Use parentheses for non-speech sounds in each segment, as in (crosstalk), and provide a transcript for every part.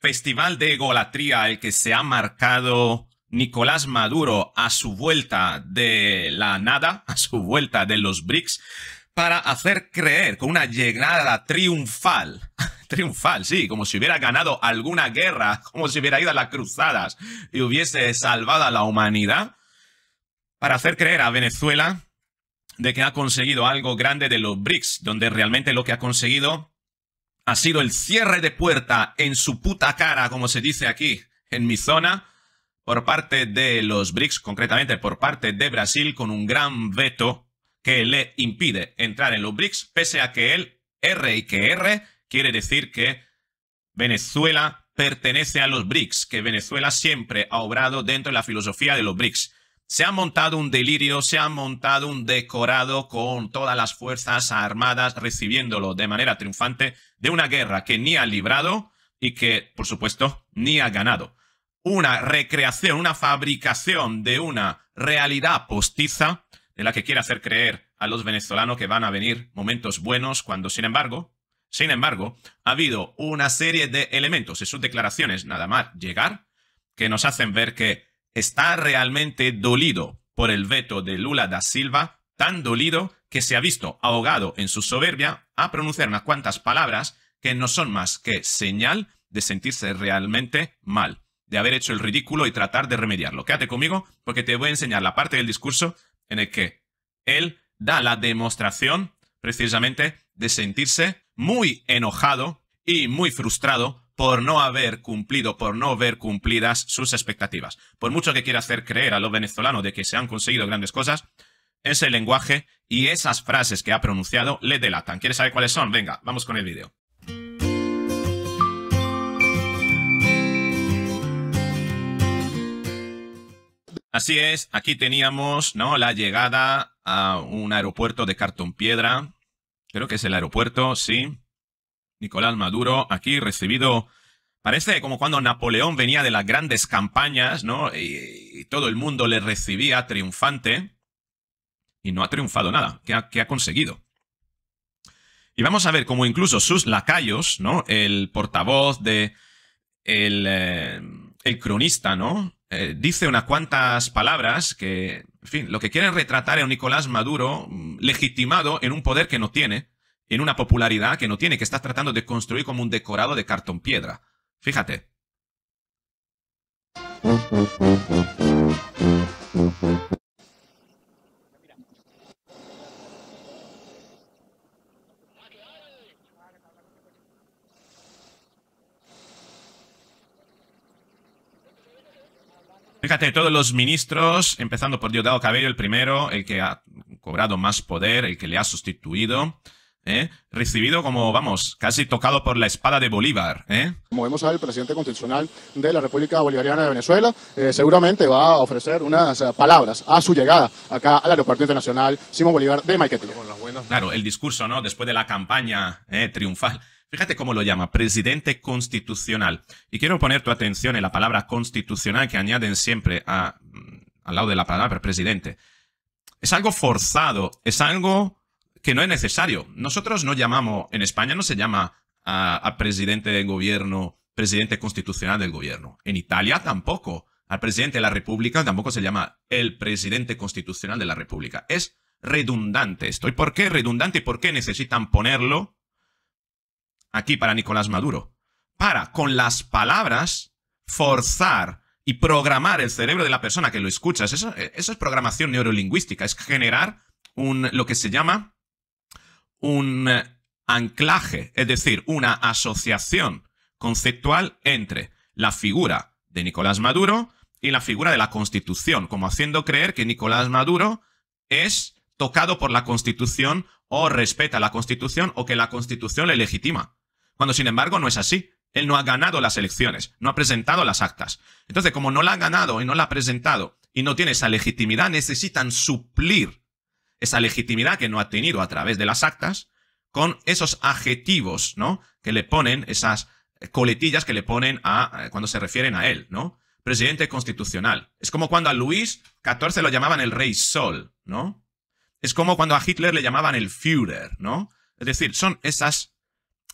festival de egolatría el que se ha marcado Nicolás Maduro a su vuelta de la nada, (laughs) a su vuelta de los BRICS, para hacer creer con una llegada triunfal, (laughs) triunfal, sí, como si hubiera ganado alguna guerra, (laughs) como si hubiera ido a las cruzadas y hubiese salvado a la humanidad, para hacer creer a Venezuela de que ha conseguido algo grande de los BRICS, donde realmente lo que ha conseguido ha sido el cierre de puerta en su puta cara, como se dice aquí, en mi zona, por parte de los BRICS, concretamente por parte de Brasil, con un gran veto que le impide entrar en los BRICS, pese a que él, R y que R quiere decir que Venezuela pertenece a los BRICS, que Venezuela siempre ha obrado dentro de la filosofía de los BRICS. Se ha montado un delirio, se ha montado un decorado con todas las fuerzas armadas recibiéndolo de manera triunfante de una guerra que ni ha librado y que, por supuesto, ni ha ganado. Una recreación, una fabricación de una realidad postiza de la que quiere hacer creer a los venezolanos que van a venir momentos buenos cuando, sin embargo, sin embargo, ha habido una serie de elementos en sus declaraciones, nada más llegar, que nos hacen ver que está realmente dolido por el veto de Lula da Silva, tan dolido que se ha visto ahogado en su soberbia a pronunciar unas cuantas palabras que no son más que señal de sentirse realmente mal, de haber hecho el ridículo y tratar de remediarlo. Quédate conmigo porque te voy a enseñar la parte del discurso en el que él da la demostración precisamente de sentirse muy enojado y muy frustrado por no haber cumplido, por no ver cumplidas sus expectativas. Por mucho que quiera hacer creer a los venezolanos de que se han conseguido grandes cosas, ese lenguaje y esas frases que ha pronunciado le delatan. ¿Quieres saber cuáles son? Venga, vamos con el vídeo. Así es, aquí teníamos ¿no? la llegada a un aeropuerto de cartón piedra. Creo que es el aeropuerto, sí. Nicolás Maduro, aquí recibido, parece como cuando Napoleón venía de las grandes campañas, ¿no? Y, todo el mundo le recibía triunfante y no ha triunfado nada. ¿Qué ha, conseguido? Y vamos a ver cómo incluso sus lacayos, ¿no? El portavoz de... El, eh, cronista, ¿no? Eh, dice unas cuantas palabras que, en fin, lo que quieren retratar es un Nicolás Maduro mm, legitimado en un poder que no tiene, en una popularidad que no tiene, que estás tratando de construir como un decorado de cartón piedra. Fíjate. Fíjate, todos los ministros, empezando por Diosdado Cabello, el primero, el que ha cobrado más poder, el que le ha sustituido, ¿eh? recibido como, vamos, casi tocado por la espada de Bolívar. ¿eh? Como vemos al presidente constitucional de la República Bolivariana de Venezuela, eh, seguramente va a ofrecer unas palabras a su llegada acá al Aeropuerto Internacional Simón Bolívar de Maiquetía. Claro, el discurso, ¿no? Después de la campaña triunfal. Fíjate cómo lo llama, presidente constitucional. Y quiero poner tu atención en la palabra constitucional que añaden siempre mm, al lado de la palabra presidente. Es algo forzado, es algo que no es necesario. Nosotros no llamamos, en España no se llama a, presidente del gobierno, presidente constitucional del gobierno. En Italia tampoco. Al presidente de la República tampoco se llama el presidente constitucional de la República. Es redundante esto. ¿Y por qué redundante y por qué necesitan ponerlo aquí para Nicolás Maduro? Para, con las palabras, forzar y programar el cerebro de la persona que lo escucha. Eso, eso eh, es programación neurolingüística, es generar un, lo que se llama un eh, anclaje, es decir, una asociación conceptual entre la figura de Nicolás Maduro y la figura de la Constitución, como haciendo creer que Nicolás Maduro es tocado por la Constitución o respeta la Constitución o que la Constitución le legitima. Cuando sin embargo no es así. Él no ha ganado las elecciones, no ha presentado las actas. Entonces, como no la ha ganado y no la ha presentado y no tiene esa legitimidad, necesitan suplir esa legitimidad que no ha tenido a través de las actas, con esos adjetivos, ¿no? Que le ponen, esas coletillas que le ponen a eh, cuando se refieren a él, ¿no? Presidente constitucional. Es como cuando a Luis XIV lo llamaban el Rey Sol, ¿no? Es como cuando a Hitler le llamaban el Führer, ¿no? Es decir, son esas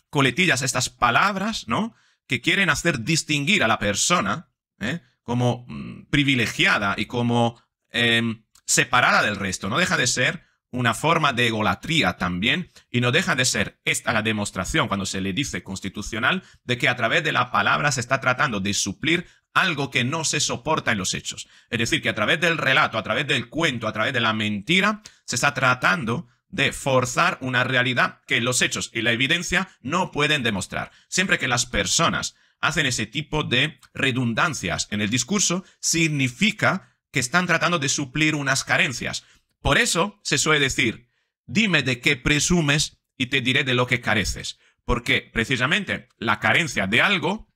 coletillas, estas palabras, ¿no? Que quieren hacer distinguir a la persona ¿eh? como mm, privilegiada y como em, separada del resto, no deja de ser una forma de egolatría también y no deja de ser esta la demostración cuando se le dice constitucional de que a través de la palabra se está tratando de suplir algo que no se soporta en los hechos. Es decir, que a través del relato, a través del cuento, a través de la mentira, se está tratando de forzar una realidad que los hechos y la evidencia no pueden demostrar. Siempre que las personas hacen ese tipo de redundancias en el discurso, significa que están tratando de suplir unas carencias. Por eso se suele decir, dime de qué presumes y te diré de lo que careces, porque precisamente la carencia de algo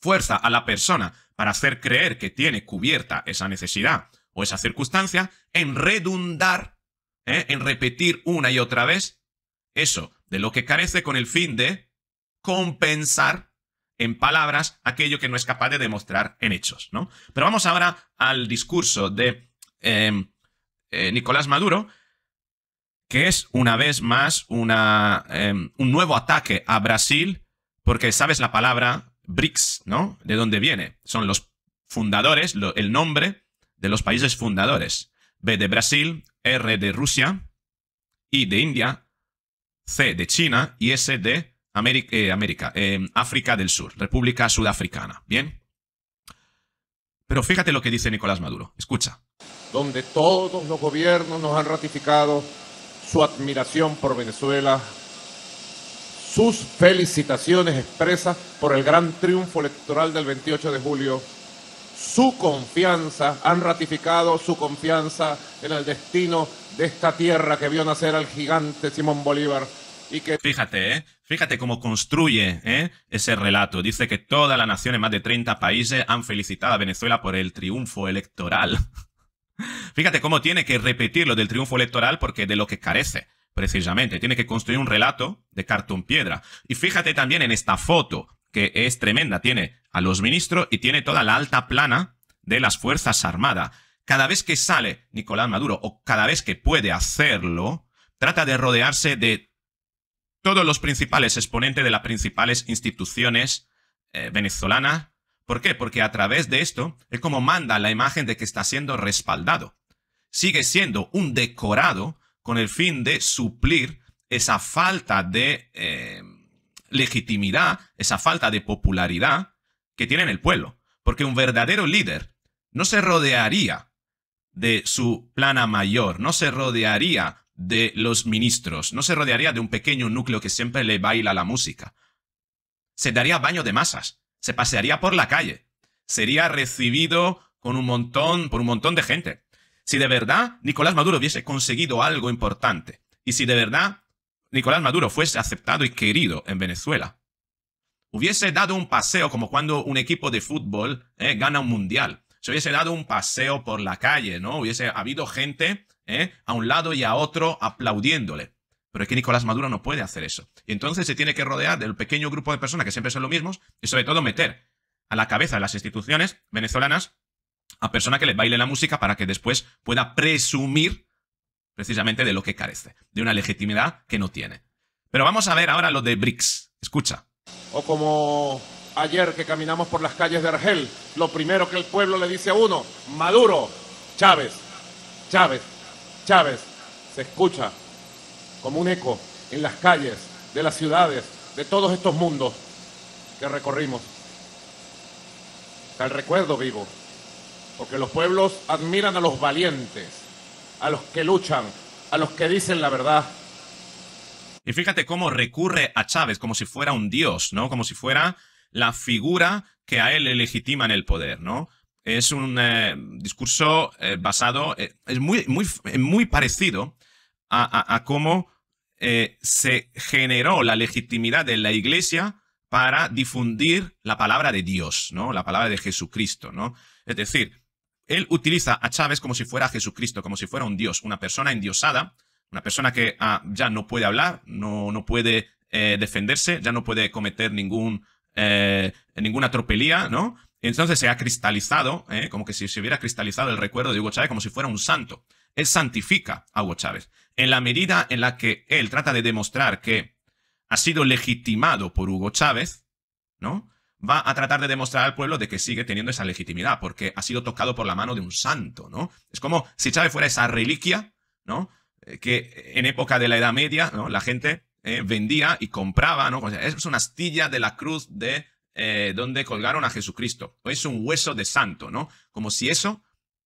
fuerza a la persona para hacer creer que tiene cubierta esa necesidad o esa circunstancia en redundar, ¿eh? en repetir una y otra vez eso de lo que carece con el fin de compensar en palabras aquello que no es capaz de demostrar en hechos, ¿no? Pero vamos ahora al discurso de em, eh, Nicolás Maduro, que es una vez más em, un nuevo ataque a Brasil, porque sabes la palabra BRICS, ¿no? ¿De dónde viene? Son los fundadores, el nombre de los países fundadores. B de Brasil, R de Rusia, I de India, C de China y S de eh, América, em, África del Sur, República Sudafricana. ¿Bien? Pero fíjate lo que dice Nicolás Maduro. Escucha. Donde todos los gobiernos nos han ratificado su admiración por Venezuela, sus felicitaciones expresas por el gran triunfo electoral del 28 de julio, su confianza, han ratificado su confianza en el destino de esta tierra que vio nacer al gigante Simón Bolívar Fíjate, ¿eh? Fíjate cómo construye ¿eh? ese relato. Dice que toda la nación más de 30 países han felicitado a Venezuela por el triunfo electoral. (laughs) Fíjate cómo tiene que repetir lo del triunfo electoral porque de lo que carece, precisamente. Tiene que construir un relato de cartón piedra. Y fíjate también en esta foto, que es tremenda. Tiene a los ministros y tiene toda la alta plana de las Fuerzas Armadas. Cada vez que sale Nicolás Maduro o cada vez que puede hacerlo, trata de rodearse de todos los principales exponentes de las principales instituciones eh, venezolanas. ¿Por qué? Porque a través de esto es como manda la imagen de que está siendo respaldado. Sigue siendo un decorado con el fin de suplir esa falta de eh, legitimidad, esa falta de popularidad que tiene en el pueblo. Porque un verdadero líder no se rodearía de su plana mayor, no se rodearía de los ministros, no se rodearía de un pequeño núcleo que siempre le baila la música. Se daría baño de masas, se pasearía por la calle, sería recibido con un montón, por un montón de gente. Si de verdad Nicolás Maduro hubiese conseguido algo importante, y si de verdad Nicolás Maduro fuese aceptado y querido en Venezuela, hubiese dado un paseo como cuando un equipo de fútbol eh, gana un mundial. Se hubiese dado un paseo por la calle, ¿no? Hubiese habido gente ¿eh? a un lado y a otro aplaudiéndole. Pero es que Nicolás Maduro no puede hacer eso. Y entonces se tiene que rodear del pequeño grupo de personas que siempre son los mismos y sobre todo meter a la cabeza de las instituciones venezolanas a personas que les baile la música para que después pueda presumir precisamente de lo que carece, de una legitimidad que no tiene. Pero vamos a ver ahora lo de BRICS. Escucha. O como ayer que caminamos por las calles de Argel, lo primero que el pueblo le dice a uno, Maduro, Chávez, Chávez. Chávez se escucha como un eco en las calles, de las ciudades, de todos estos mundos que recorrimos. Está el recuerdo vivo, porque los pueblos admiran a los valientes, a los que luchan, a los que dicen la verdad. Y fíjate cómo recurre a Chávez como si fuera un dios, ¿no? Como si fuera la figura que a él le legitima en el poder, ¿no? Es un eh, discurso eh, basado, eh, es muy, muy, muy parecido a, cómo se generó la legitimidad de la iglesia para difundir la palabra de Dios, ¿no? La palabra de Jesucristo, ¿no? Es decir, él utiliza a Chávez como si fuera Jesucristo, como si fuera un Dios, una persona endiosada, una persona que ah, ya no puede hablar, no, no puede defenderse, ya no puede cometer ningún, ninguna tropelía, ¿no? Entonces se ha cristalizado, ¿eh? como que si se hubiera cristalizado el recuerdo de Hugo Chávez como si fuera un santo. Él santifica a Hugo Chávez. En la medida en la que él trata de demostrar que ha sido legitimado por Hugo Chávez, ¿no? Va a tratar de demostrar al pueblo de que sigue teniendo esa legitimidad, porque ha sido tocado por la mano de un santo, ¿no? Es como si Chávez fuera esa reliquia, ¿no? Eh, que en época de la Edad Media, ¿no? La gente eh, vendía y compraba, ¿no? es una astilla de la cruz de eh, donde colgaron a Jesucristo. Es un hueso de santo, ¿no? Como si eso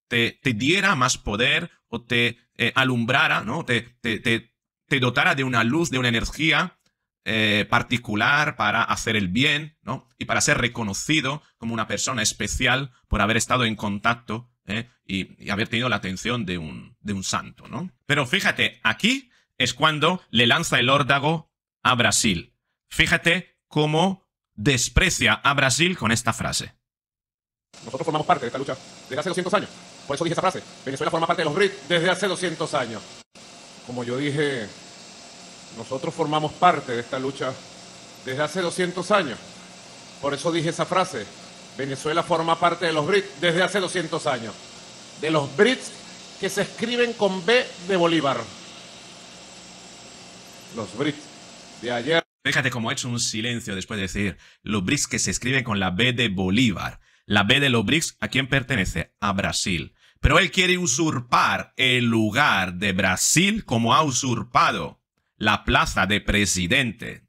te, te diera más poder o te eh, alumbrara, ¿no? Te, te, te, dotara de una luz, de una energía eh, particular para hacer el bien, ¿no? Y para ser reconocido como una persona especial por haber estado en contacto y, haber tenido la atención de un, de un santo, ¿no? Pero fíjate, aquí es cuando le lanza el órdago a Brasil. Fíjate cómo desprecia a Brasil con esta frase. Nosotros formamos parte de esta lucha desde hace 200 años. Por eso dije esa frase. Venezuela forma parte de los RIT desde hace 200 años. Como yo dije, nosotros formamos parte de esta lucha desde hace 200 años. Por eso dije esa frase. Venezuela forma parte de los BRICS desde hace 200 años. De los BRICS que se escriben con B de Bolívar. Los BRICS de ayer, Fíjate cómo ha hecho un silencio después de decir los Brics que se escriben con la B de Bolívar. La B de los Brics, ¿a quién pertenece? A Brasil. Pero él quiere usurpar el lugar de Brasil como ha usurpado la plaza de presidente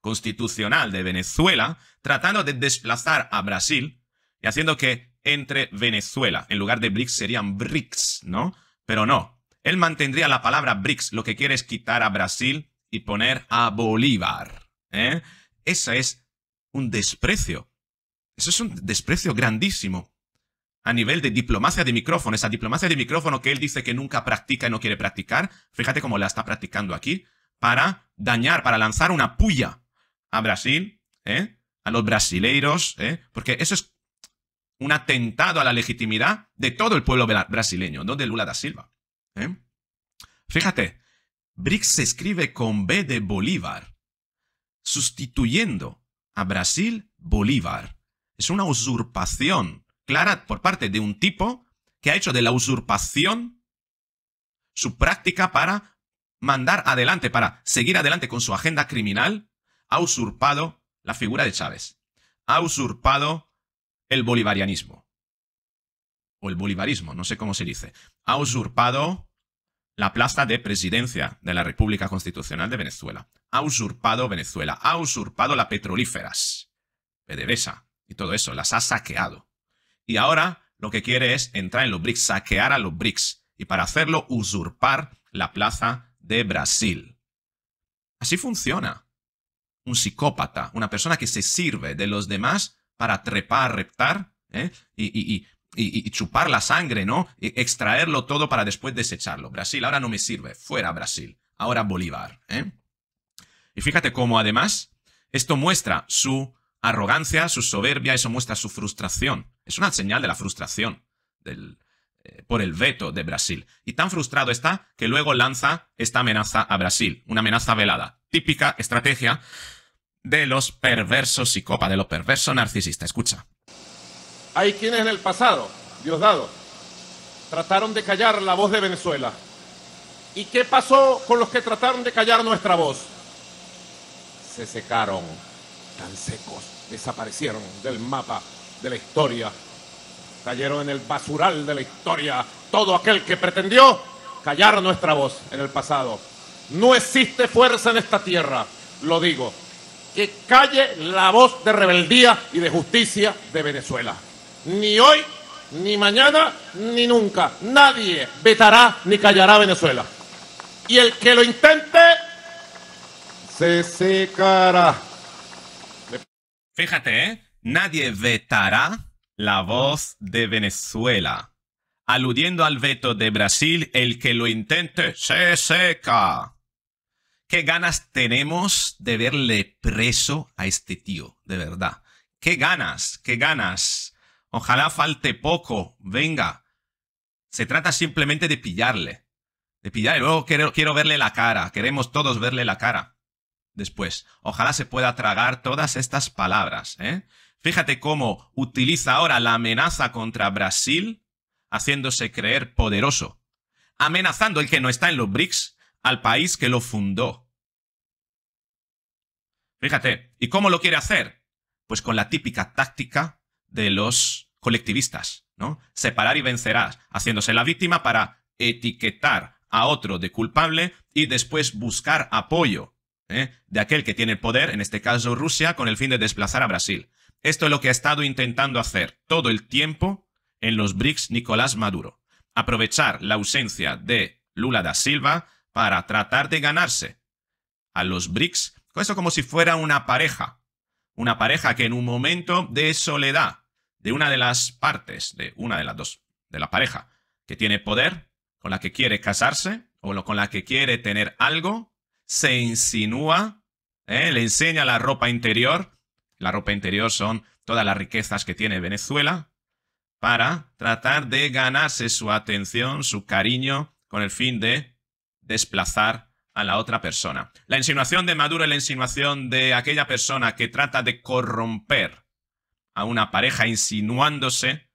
constitucional de Venezuela, tratando de desplazar a Brasil y haciendo que entre Venezuela. En lugar de BRICS serían BRICS, ¿no? Pero no. Él mantendría la palabra BRICS. Lo que quiere es quitar a Brasil y poner a Bolívar. ¿eh? Ese es un desprecio. Eso es un desprecio grandísimo a nivel de diplomacia de micrófono, esa diplomacia de micrófono que él dice que nunca practica y no quiere practicar, fíjate cómo la está practicando aquí, para dañar, para lanzar una puya a Brasil, ¿eh? a los brasileiros, ¿eh? porque eso es un atentado a la legitimidad de todo el pueblo brasileño, no de Lula da Silva. Fíjate, BRICS se escribe con B de Bolívar sustituyendo a Brasil Bolívar. Es una usurpación clara por parte de un tipo que ha hecho de la usurpación su práctica para mandar adelante, para seguir adelante con su agenda criminal, ha usurpado la figura de Chávez, ha usurpado el bolivarianismo, o el bolivarismo, no sé cómo se dice, ha usurpado la plaza de presidencia de la República Constitucional de Venezuela. Ha usurpado Venezuela, ha usurpado las petrolíferas, PDVSA y todo eso, las ha saqueado. Y ahora lo que quiere es entrar en los BRICS, saquear a los BRICS y para hacerlo usurpar la plaza de Brasil. Así funciona. Un psicópata, una persona que se sirve de los demás para trepar, reptar ¿eh? y y, chupar la sangre, ¿no? E, extraerlo todo para después desecharlo. Brasil, ahora no me sirve. Fuera Brasil. Ahora Bolívar. ¿eh? Y fíjate cómo además esto muestra su arrogancia, su soberbia, eso muestra su frustración. Es una señal de la frustración del, eh, por el veto de Brasil. Y tan frustrado está que luego lanza esta amenaza a Brasil, una amenaza velada, típica estrategia de los perversos copa de los perversos narcisistas. Escucha, hay quienes en el pasado, Diosdado, trataron de callar la voz de Venezuela. ¿Y qué pasó con los que trataron de callar nuestra voz? Se secaron, tan secos, desaparecieron del mapa de la historia, cayeron en el basural de la historia. Todo aquel que pretendió callar nuestra voz en el pasado. No existe fuerza en esta tierra, lo digo, que calle la voz de rebeldía y de justicia de Venezuela ni hoy, ni mañana, ni nunca. Nadie vetará ni callará a Venezuela. Y el que lo intente, se secará. Fíjate, ¿eh? nadie vetará la voz de Venezuela. Aludiendo al veto de Brasil, el que lo intente se seca. ¿Qué ganas tenemos de verle preso a este tío? De verdad. ¿Qué ganas? ¿Qué ganas? Ojalá falte poco. Venga. Se trata simplemente de pillarle. De pillarle. Luego quiero, verle la cara. Queremos todos verle la cara. Después, ojalá se pueda tragar todas estas palabras. ¿eh? Fíjate cómo utiliza ahora la amenaza contra Brasil, haciéndose creer poderoso. Amenazando el que no está en los BRICS al país que lo fundó. Fíjate, ¿y cómo lo quiere hacer? Pues con la típica táctica de los colectivistas, ¿no? Separar y vencerás, haciéndose la víctima para etiquetar a otro de culpable y después buscar apoyo ¿eh? de aquel que tiene el poder, en este caso Rusia, con el fin de desplazar a Brasil. Esto es lo que ha estado intentando hacer todo el tiempo en los BRICS Nicolás Maduro. Aprovechar la ausencia de Lula da Silva para tratar de ganarse a los BRICS, eso como si fuera una pareja. Una pareja que en un momento de soledad de una de las partes, de una de las dos, de la pareja, que tiene poder, con la que quiere casarse o con la que quiere tener algo, se insinúa, ¿eh? le enseña la ropa interior. La ropa interior son todas las riquezas que tiene Venezuela para tratar de ganarse su atención, su cariño, con el fin de desplazar a la otra persona. La insinuación de Maduro es la insinuación de aquella persona que trata de corromper a una pareja insinuándose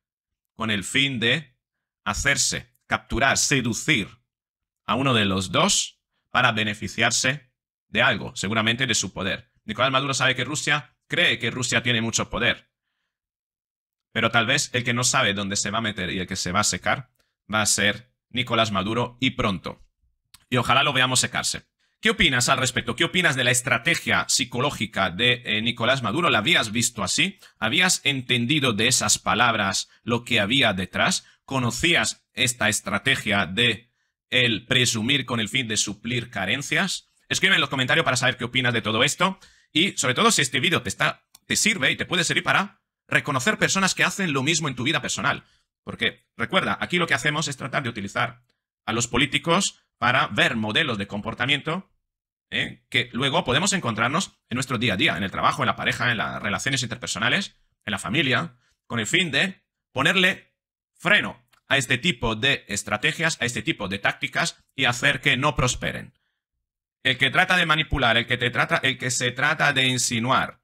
con el fin de hacerse, capturar, seducir a uno de los dos para beneficiarse de algo, seguramente de su poder. Nicolás Maduro sabe que Rusia cree que Rusia tiene mucho poder, pero tal vez el que no sabe dónde se va a meter y el que se va a secar va a ser Nicolás Maduro y pronto. Y ojalá lo veamos secarse. ¿Qué opinas al respecto? ¿Qué opinas de la estrategia psicológica de eh, Nicolás Maduro? ¿La habías visto así? ¿Habías entendido de esas palabras lo que había detrás? ¿Conocías esta estrategia de el presumir con el fin de suplir carencias? Escribe en los comentarios para saber qué opinas de todo esto y sobre todo si este vídeo te, te sirve y te puede servir para reconocer personas que hacen lo mismo en tu vida personal. Porque recuerda, aquí lo que hacemos es tratar de utilizar a los políticos para ver modelos de comportamiento ¿eh? que luego podemos encontrarnos en nuestro día a día, en el trabajo, en la pareja, en las relaciones interpersonales, en la familia, con el fin de ponerle freno a este tipo de estrategias, a este tipo de tácticas y hacer que no prosperen. El que trata de manipular, el que, te trata, el que se trata de insinuar,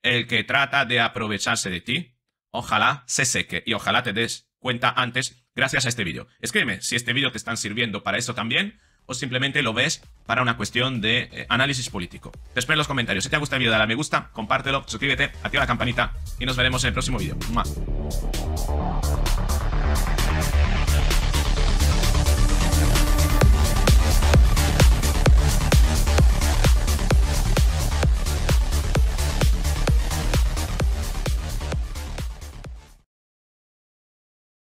el que trata de aprovecharse de ti, ojalá se seque y ojalá te des cuenta antes gracias a este vídeo. Escríbeme si este vídeo te están sirviendo para eso también o simplemente lo ves para una cuestión de eh, análisis político. Te espero en los comentarios. Si te ha gustado el vídeo, dale me gusta, compártelo, suscríbete, activa la campanita y nos veremos en el próximo vídeo.